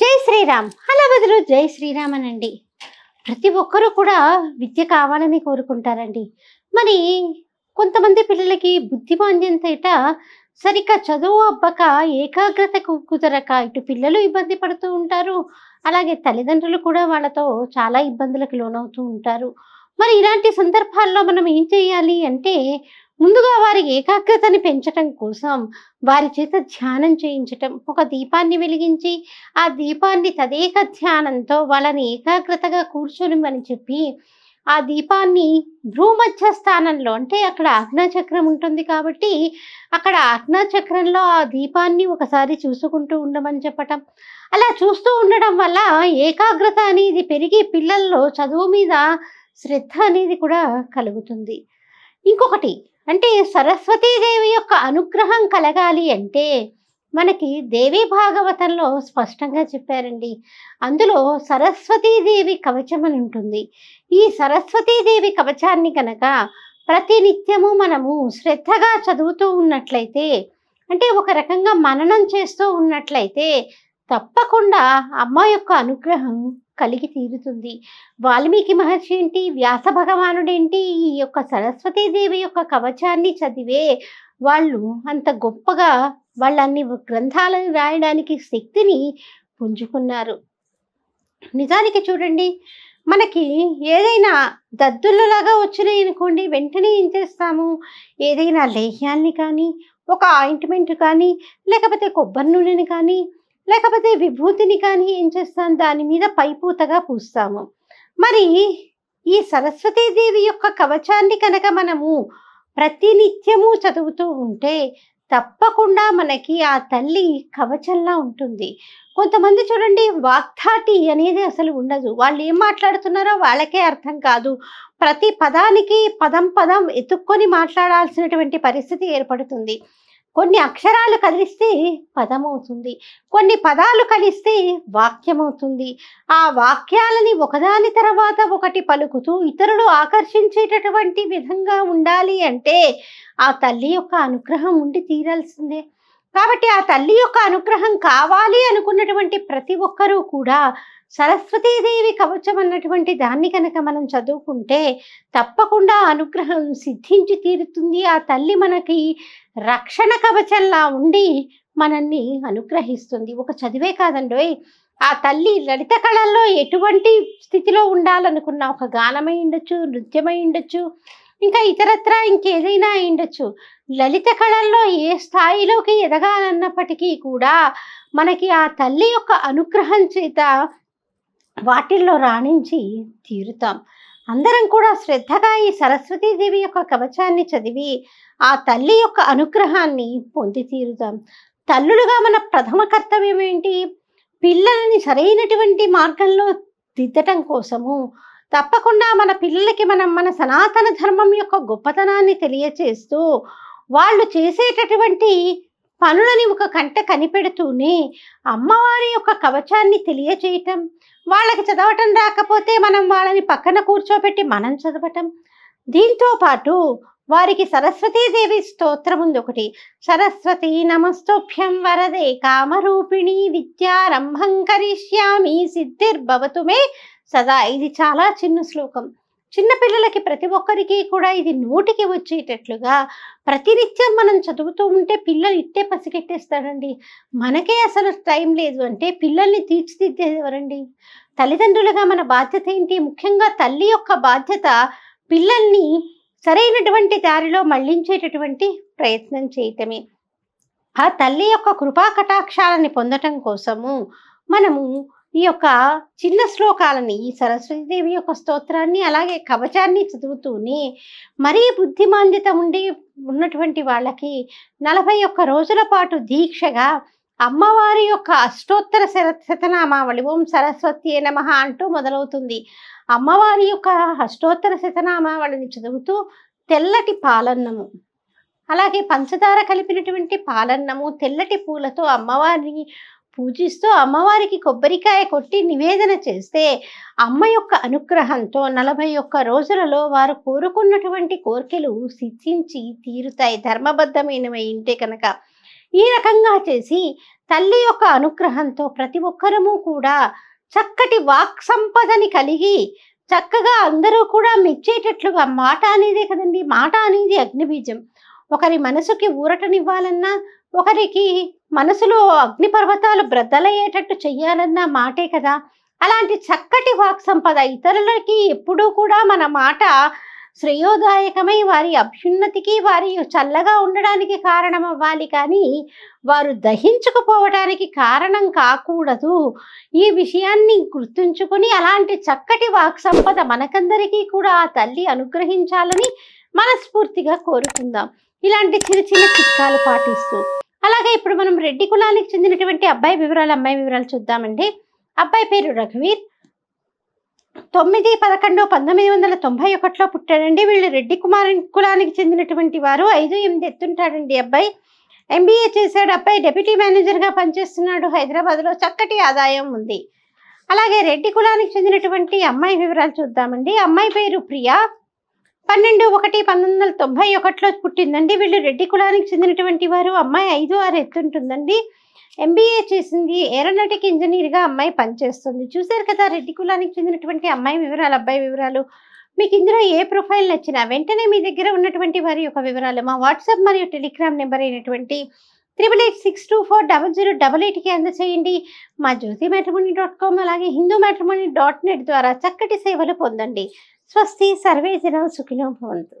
జై శ్రీరామ్ అలా బదులు జై శ్రీరామ్ అనండి ప్రతి ఒక్కరూ కూడా విద్య కావాలని కోరుకుంటారండి మరి కొంతమంది పిల్లలకి బుద్ధిమాంద్యంతో తేట సరిగ్గా చదువు అబ్బక ఏకాగ్రత కుదరక ఇటు పిల్లలు ఇబ్బంది పడుతూ ఉంటారు అలాగే తల్లిదండ్రులు కూడా వాళ్ళతో చాలా ఇబ్బందులకు లోనవుతూ ఉంటారు మరి ఇలాంటి సందర్భాల్లో మనం ఏం చేయాలి అంటే ముందుగా వారి ఏకాగ్రతని పెంచటం కోసం వారి చేత ధ్యానం చేయించటం ఒక దీపాన్ని వెలిగించి ఆ దీపాన్ని తదేక ధ్యానంతో వాళ్ళని ఏకాగ్రతగా కూర్చొనిమని చెప్పి ఆ దీపాన్ని భ్రూమధ్య స్థానంలో అంటే అక్కడ ఆజ్ఞాచక్రం ఉంటుంది కాబట్టి అక్కడ ఆజ్ఞాచక్రంలో ఆ దీపాన్ని ఒకసారి చూసుకుంటూ ఉండమని చెప్పటం అలా చూస్తూ ఉండడం వల్ల ఏకాగ్రత అనేది పెరిగి పిల్లల్లో చదువు మీద శ్రద్ధ అనేది కూడా కలుగుతుంది ఇంకొకటి అంటే సరస్వతీదేవి యొక్క అనుగ్రహం కలగాలి అంటే మనకి దేవీ భాగవతంలో స్పష్టంగా చెప్పారండి అందులో సరస్వతీదేవి కవచం అని ఉంటుంది ఈ సరస్వతీదేవి కవచాన్ని కనుక ప్రతినిత్యము మనము శ్రద్ధగా చదువుతూ ఉన్నట్లయితే అంటే ఒక రకంగా మననం చేస్తూ ఉన్నట్లయితే తప్పకుండా అమ్మ యొక్క అనుగ్రహం కలిగి తీరుతుంది వాల్మీకి మహర్షి ఏంటి వ్యాస భగవానుడేంటి ఈ యొక్క సరస్వతీదేవి యొక్క కవచాన్ని చదివే వాళ్ళు అంత గొప్పగా వాళ్ళన్ని గ్రంథాలను రాయడానికి శక్తిని పుంజుకున్నారు నిజానికి చూడండి మనకి ఏదైనా దద్దుళ్ళలాగా వచ్చినాయి అనుకోండి వెంటనే ఏం చేస్తాము ఏదైనా లేహ్యాన్ని కానీ ఒక ఆయింట్మెంట్ కానీ లేకపోతే కొబ్బరి నూనెని కానీ లేకపోతే విభూతిని కానీ ఏం చేస్తాం దాని మీద పైపూతగా పూస్తాము మరి ఈ సరస్వతీదేవి యొక్క కవచాన్ని కనుక మనము ప్రతినిత్యము చదువుతూ ఉంటే తప్పకుండా మనకి ఆ తల్లి కవచంలా ఉంటుంది కొంతమంది చూడండి వాక్థాటి అనేది అసలు ఉండదు వాళ్ళు ఏం మాట్లాడుతున్నారో వాళ్ళకే అర్థం కాదు ప్రతి పదానికి పదం పదం ఎత్తుక్కొని మాట్లాడాల్సినటువంటి పరిస్థితి ఏర్పడుతుంది కొన్ని అక్షరాలు కలిస్తే పదమవుతుంది కొన్ని పదాలు కలిస్తే వాక్యమవుతుంది ఆ వాక్యాలని ఒకదాని తర్వాత ఒకటి పలుకుతూ ఇతరులు ఆకర్షించేటటువంటి విధంగా ఉండాలి అంటే ఆ తల్లి యొక్క అనుగ్రహం ఉండి తీరాల్సిందే కాబట్టి ఆ తల్లి యొక్క అనుగ్రహం కావాలి అనుకున్నటువంటి ప్రతి ఒక్కరూ కూడా సరస్వతీదేవి కవచం అన్నటువంటి దాన్ని కనుక మనం చదువుకుంటే తప్పకుండా అనుగ్రహం సిద్ధించి తీరుతుంది ఆ తల్లి మనకి రక్షణ కవచంలా ఉండి మనల్ని అనుగ్రహిస్తుంది ఒక చదివే కాదండి ఆ తల్లి లలిత కళల్లో ఎటువంటి స్థితిలో ఉండాలనుకున్న ఒక గానమై ఉండొచ్చు నృత్యమై ఉండొచ్చు ఇంకా ఇతరత్రా ఇంకేదైనా అయిండొచ్చు లలిత కళల్లో ఏ స్థాయిలోకి ఎదగాలన్నప్పటికీ కూడా మనకి ఆ తల్లి యొక్క అనుగ్రహం చేత వాటిల్లో రాణించి తీరుతాం అందరం కూడా శ్రద్ధగా ఈ సరస్వతీదేవి యొక్క కవచాన్ని చదివి ఆ తల్లి యొక్క అనుగ్రహాన్ని పొంది తీరుతాం తల్లులుగా మన ప్రథమ కర్తవ్యం ఏంటి పిల్లలని సరైనటువంటి మార్గంలో దిద్దటం కోసము తప్పకుండా మన పిల్లలకి మనం మన సనాతన ధర్మం యొక్క గొప్పతనాన్ని తెలియచేస్తూ వాళ్ళు చేసేటటువంటి పనులని ఒక కంట కనిపెడుతూనే అమ్మవారి యొక్క కవచాన్ని తెలియచేయటం వాళ్ళకి చదవటం రాకపోతే మనం వాళ్ళని పక్కన కూర్చోబెట్టి మనం చదవటం దీంతో పాటు వారికి సరస్వతీదేవి స్తోత్రం ఉంది ఒకటి సరస్వతి నమస్తోభ్యం వరదే కామరూపిణి విద్యారంభం కరిష్యామి సిద్ధిర్భవతు మే సదా ఇది చాలా చిన్న శ్లోకం చిన్నపిల్లలకి ప్రతి ఒక్కరికి కూడా ఇది నోటికి వచ్చేటట్లుగా ప్రతినిత్యం మనం చదువుతూ ఉంటే పిల్లలు ఇట్టే పసిగెట్టేస్తాడండి మనకే అసలు టైం లేదు అంటే పిల్లల్ని తీర్చిదిద్దేవారండి తల్లిదండ్రులుగా మన బాధ్యత ఏంటి ముఖ్యంగా తల్లి యొక్క బాధ్యత పిల్లల్ని సరైనటువంటి దారిలో మళ్లించేటటువంటి ప్రయత్నం చేయటమే ఆ తల్లి యొక్క కృపా కటాక్షాలని పొందటం కోసము మనము ఈ యొక్క చిన్న శ్లోకాలని ఈ సరస్వతీదేవి యొక్క స్తోత్రాన్ని అలాగే కవచాన్ని చదువుతూనే మరీ బుద్ధిమాంద్యత ఉండి ఉన్నటువంటి వాళ్ళకి నలభై ఒక్క రోజుల పాటు దీక్షగా అమ్మవారి యొక్క అష్టోత్తర శతనామావళి ఓం సరస్వతి నమ అంటూ మొదలవుతుంది అమ్మవారి యొక్క అష్టోత్తర శతనామావళిని చదువుతూ తెల్లటి పాలన్నము అలాగే పంచదార కలిపినటువంటి పాలన్నము తెల్లటి పూలతో అమ్మవారిని పూజిస్తూ అమ్మవారికి కొబ్బరికాయ కొట్టి నివేదన చేస్తే అమ్మ యొక్క అనుగ్రహంతో నలభై ఒక్క రోజులలో వారు కోరుకున్నటువంటి కోరికలు సిద్ధించి తీరుతాయి ధర్మబద్ధమైనవి ఇంటే కనుక ఈ రకంగా చేసి తల్లి యొక్క అనుగ్రహంతో ప్రతి ఒక్కరము కూడా చక్కటి వాక్ సంపదని కలిగి చక్కగా అందరూ కూడా మెచ్చేటట్లుగా మాట అనేదే కదండి మాట అనేది అగ్నిబీజం ఒకరి మనసుకి ఊరటనివ్వాలన్నా ఒకరికి మనసులో అగ్నిపర్వతాలు బ్రద్దలయ్యేటట్టు చెయ్యాలన్న మాటే కదా అలాంటి చక్కటి వాక్ సంపద ఇతరులకి ఎప్పుడూ కూడా మన మాట శ్రేయోదాయకమై వారి అభ్యున్నతికి వారి చల్లగా ఉండడానికి కారణం అవ్వాలి కానీ వారు దహించుకుపోవడానికి కారణం కాకూడదు ఈ విషయాన్ని గుర్తుంచుకొని అలాంటి చక్కటి వాక్ సంపద మనకందరికీ కూడా ఆ తల్లి అనుగ్రహించాలని మనస్ఫూర్తిగా కోరుకుందాం ఇలాంటి చిన్న చిన్న చిట్కాలు పాటిస్తూ అలాగే ఇప్పుడు మనం రెడ్డి కులానికి చెందినటువంటి అబ్బాయి వివరాలు అమ్మాయి వివరాలు చూద్దామండి అబ్బాయి పేరు రఘువీర్ తొమ్మిది పదకొండు పంతొమ్మిది వందల తొంభై ఒకటిలో పుట్టాడండి వీళ్ళు రెడ్డి కుమార్ కులానికి చెందినటువంటి వారు ఐదు ఎనిమిది ఎత్తుంటాడండి అబ్బాయి ఎంబీఏ చేశాడు అబ్బాయి డెప్యూటీ మేనేజర్గా పనిచేస్తున్నాడు హైదరాబాద్లో చక్కటి ఆదాయం ఉంది అలాగే రెడ్డి కులానికి చెందినటువంటి అమ్మాయి వివరాలు చూద్దామండి అమ్మాయి పేరు ప్రియా పన్నెండు ఒకటి పంతొమ్మిది వందల తొంభై ఒకటిలో పుట్టిందండి వీళ్ళు రెడ్డి కులానికి చెందినటువంటి వారు అమ్మాయి ఐదు ఆరు ఎత్తుంటుందండి ఎంబీఏ చేసింది ఏరోనాటిక్ ఇంజనీర్గా అమ్మాయి పనిచేస్తుంది చూశారు కదా రెడ్డి కులానికి చెందినటువంటి అమ్మాయి వివరాలు అబ్బాయి వివరాలు మీకు ఇందులో ఏ ప్రొఫైల్ నచ్చినా వెంటనే మీ దగ్గర ఉన్నటువంటి వారి యొక్క వివరాలు మా వాట్సాప్ మరియు టెలిగ్రామ్ నెంబర్ అయినటువంటి triple eight six two four double zero double ఎయిట్కి అందచేయండి మా జ్యోతి మ్యాట్రిమోని డాట్ కామ్ అలాగే హిందూ మ్యాట్రిమోని డాట్ నెట్ ద్వారా చక్కటి సేవలు పొందండి સ્વસ્તિ સર્વે જના સુખિનો ભવંતુ